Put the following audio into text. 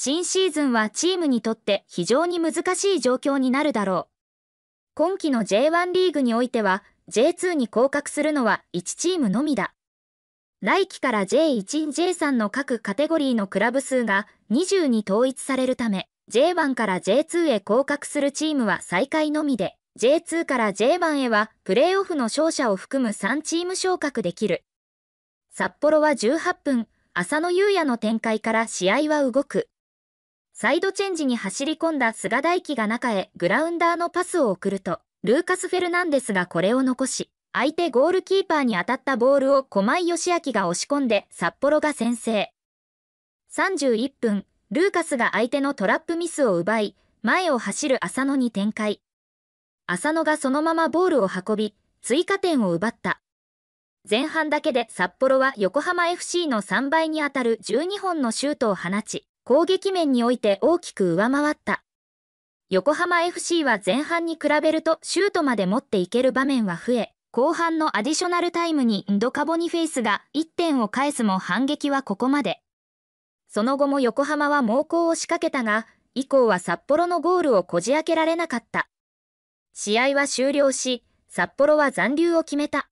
新シーズンはチームにとって非常に難しい状況になるだろう。今季の J1 リーグにおいては J2 に降格するのは1チームのみだ。来季から J1、J3 の各カテゴリーのクラブ数が20に統一されるため、J1 から J2 へ降格するチームは最下位のみで、J2 から J1 へはプレーオフの勝者を含む3チーム昇格できる。札幌は18分、浅野優也の展開から試合は動く。サイドチェンジに走り込んだ菅大輝が中へグラウンダーのパスを送ると、ルーカス・フェルナンデスがこれを残し、相手ゴールキーパーに当たったボールを小前義明が押し込んで札幌が先制。31分、ルーカスが相手のトラップミスを奪い、前を走る浅野に展開。浅野がそのままボールを運び、追加点を奪った。前半だけで札幌は横浜 FC の3倍にあたる12本のシュートを放ち、攻撃面において大きく上回った。横浜 FC は前半に比べるとシュートまで持っていける場面は増え、後半のアディショナルタイムにドカボニフェイスが1点を返すも反撃はここまで。その後も横浜は猛攻を仕掛けたが、以降は札幌のゴールをこじ開けられなかった。試合は終了し、札幌は残留を決めた。